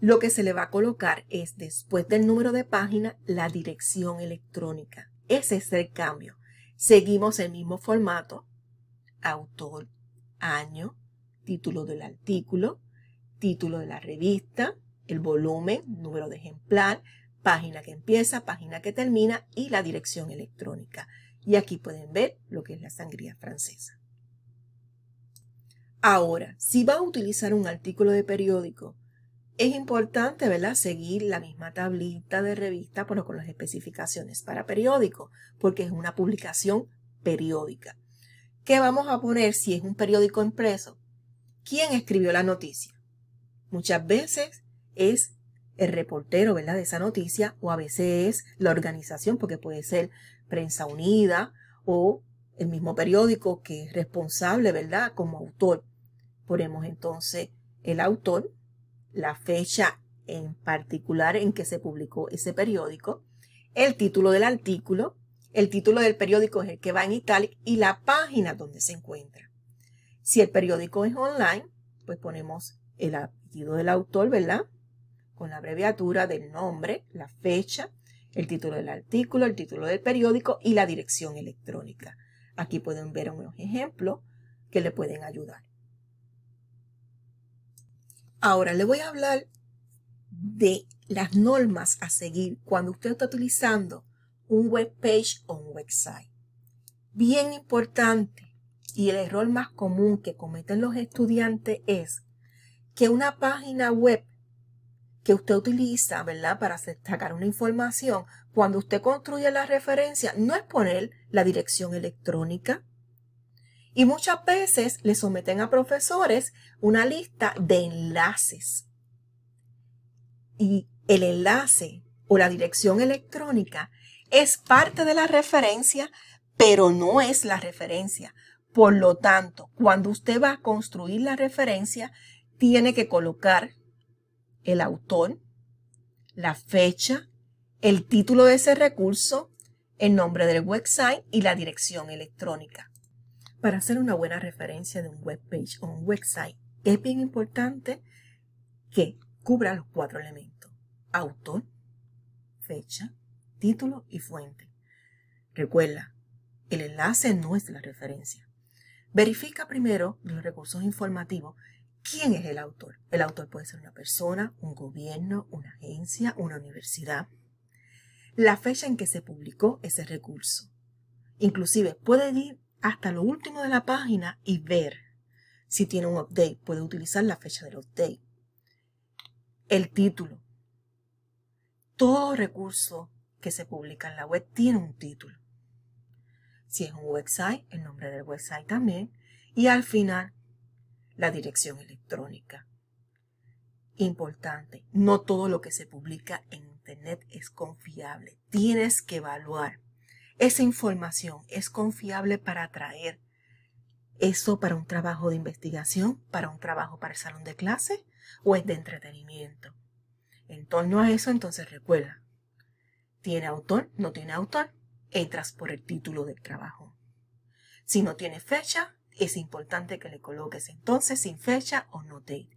lo que se le va a colocar es después del número de página la dirección electrónica. Ese es el cambio. Seguimos el mismo formato, autor, año, título del artículo, título de la revista, el volumen, número de ejemplar, página que empieza, página que termina y la dirección electrónica. Y aquí pueden ver lo que es la sangría francesa. Ahora, si va a utilizar un artículo de periódico, es importante, ¿verdad?, seguir la misma tablita de revista, pero con las especificaciones para periódico, porque es una publicación periódica. ¿Qué vamos a poner si es un periódico impreso? ¿Quién escribió la noticia? Muchas veces es el reportero, ¿verdad? De esa noticia, o a veces es la organización, porque puede ser Prensa Unida o el mismo periódico que es responsable, ¿verdad? Como autor. Ponemos entonces el autor, la fecha en particular en que se publicó ese periódico, el título del artículo, el título del periódico es el que va en italic y la página donde se encuentra. Si el periódico es online, pues ponemos el apellido del autor, ¿verdad? Con la abreviatura del nombre, la fecha, el título del artículo, el título del periódico y la dirección electrónica. Aquí pueden ver unos ejemplos que le pueden ayudar. Ahora le voy a hablar de las normas a seguir cuando usted está utilizando un web page o un website. Bien importante y el error más común que cometen los estudiantes es que una página web que usted utiliza, ¿verdad? Para sacar una información, cuando usted construye la referencia, no es poner la dirección electrónica. Y muchas veces le someten a profesores una lista de enlaces. Y el enlace o la dirección electrónica es parte de la referencia, pero no es la referencia. Por lo tanto, cuando usted va a construir la referencia, tiene que colocar el autor, la fecha, el título de ese recurso, el nombre del website y la dirección electrónica. Para hacer una buena referencia de un page o un website, es bien importante que cubra los cuatro elementos. Autor, fecha, título y fuente. Recuerda, el enlace no es la referencia. Verifica primero los recursos informativos ¿Quién es el autor? El autor puede ser una persona, un gobierno, una agencia, una universidad. La fecha en que se publicó ese recurso. Inclusive puede ir hasta lo último de la página y ver si tiene un update. Puede utilizar la fecha del update. El título. Todo recurso que se publica en la web tiene un título. Si es un website, el nombre del website también. Y al final, la dirección electrónica. Importante, no todo lo que se publica en Internet es confiable. Tienes que evaluar. Esa información es confiable para atraer eso para un trabajo de investigación, para un trabajo para el salón de clase o es de entretenimiento. En torno a eso, entonces recuerda, tiene autor, no tiene autor, entras por el título del trabajo. Si no tiene fecha, es importante que le coloques entonces sin fecha o no date.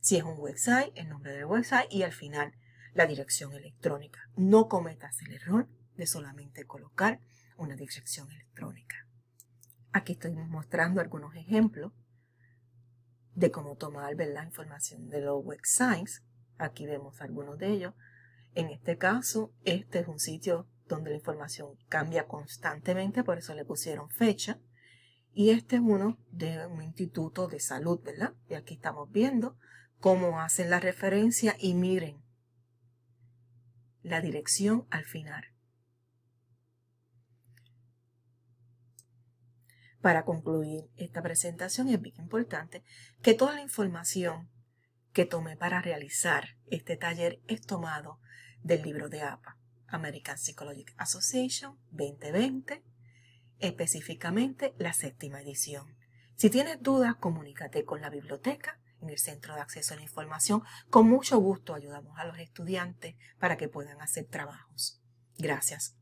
Si es un website, el nombre del website y al final la dirección electrónica. No cometas el error de solamente colocar una dirección electrónica. Aquí estoy mostrando algunos ejemplos de cómo tomar la información de los websites. Aquí vemos algunos de ellos. En este caso, este es un sitio donde la información cambia constantemente, por eso le pusieron fecha. Y este es uno de un instituto de salud, ¿verdad? Y aquí estamos viendo cómo hacen la referencia y miren la dirección al final. Para concluir esta presentación es bien importante que toda la información que tomé para realizar este taller es tomado del libro de APA, American Psychological Association 2020, específicamente la séptima edición. Si tienes dudas, comunícate con la biblioteca en el Centro de Acceso a la Información. Con mucho gusto ayudamos a los estudiantes para que puedan hacer trabajos. Gracias.